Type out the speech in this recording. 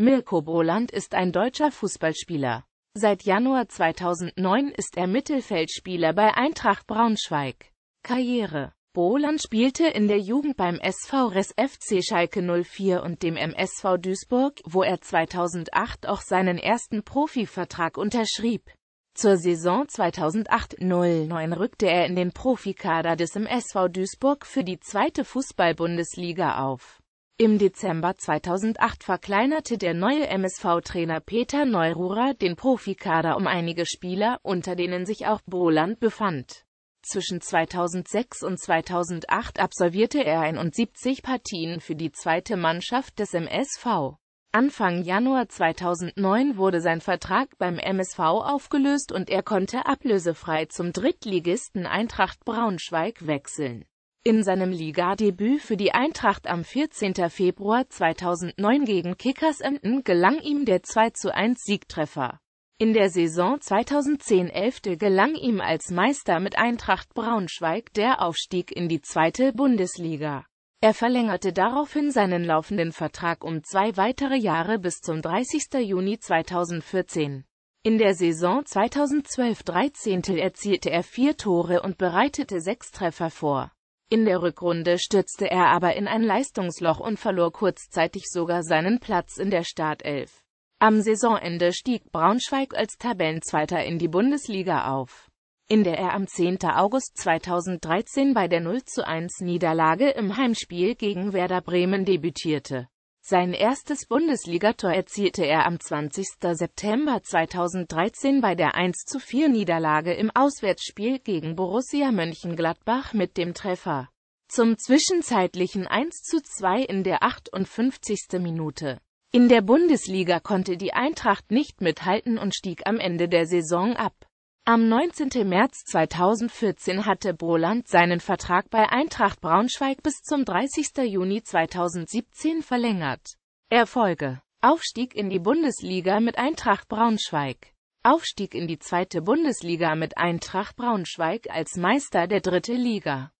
Mirko Broland ist ein deutscher Fußballspieler. Seit Januar 2009 ist er Mittelfeldspieler bei Eintracht Braunschweig. Karriere Boland spielte in der Jugend beim SV Res FC Schalke 04 und dem MSV Duisburg, wo er 2008 auch seinen ersten Profivertrag unterschrieb. Zur Saison 2008-09 rückte er in den Profikader des MSV Duisburg für die zweite Fußball-Bundesliga auf. Im Dezember 2008 verkleinerte der neue MSV-Trainer Peter Neururer den Profikader um einige Spieler, unter denen sich auch Boland befand. Zwischen 2006 und 2008 absolvierte er 71 Partien für die zweite Mannschaft des MSV. Anfang Januar 2009 wurde sein Vertrag beim MSV aufgelöst und er konnte ablösefrei zum Drittligisten Eintracht Braunschweig wechseln. In seinem Ligadebüt für die Eintracht am 14. Februar 2009 gegen Kickers Emden gelang ihm der 2 zu 1 siegtreffer In der Saison 2010-11 gelang ihm als Meister mit Eintracht Braunschweig der Aufstieg in die zweite Bundesliga. Er verlängerte daraufhin seinen laufenden Vertrag um zwei weitere Jahre bis zum 30. Juni 2014. In der Saison 2012-13 erzielte er vier Tore und bereitete sechs Treffer vor. In der Rückrunde stürzte er aber in ein Leistungsloch und verlor kurzzeitig sogar seinen Platz in der Startelf. Am Saisonende stieg Braunschweig als Tabellenzweiter in die Bundesliga auf, in der er am 10. August 2013 bei der 0 1 Niederlage im Heimspiel gegen Werder Bremen debütierte. Sein erstes Bundesligator erzielte er am 20. September 2013 bei der 1 zu 4 niederlage im Auswärtsspiel gegen Borussia Mönchengladbach mit dem Treffer zum zwischenzeitlichen 1 zu 2 in der 58. Minute. In der Bundesliga konnte die Eintracht nicht mithalten und stieg am Ende der Saison ab. Am 19. März 2014 hatte Broland seinen Vertrag bei Eintracht Braunschweig bis zum 30. Juni 2017 verlängert. Erfolge Aufstieg in die Bundesliga mit Eintracht Braunschweig Aufstieg in die zweite Bundesliga mit Eintracht Braunschweig als Meister der dritte Liga.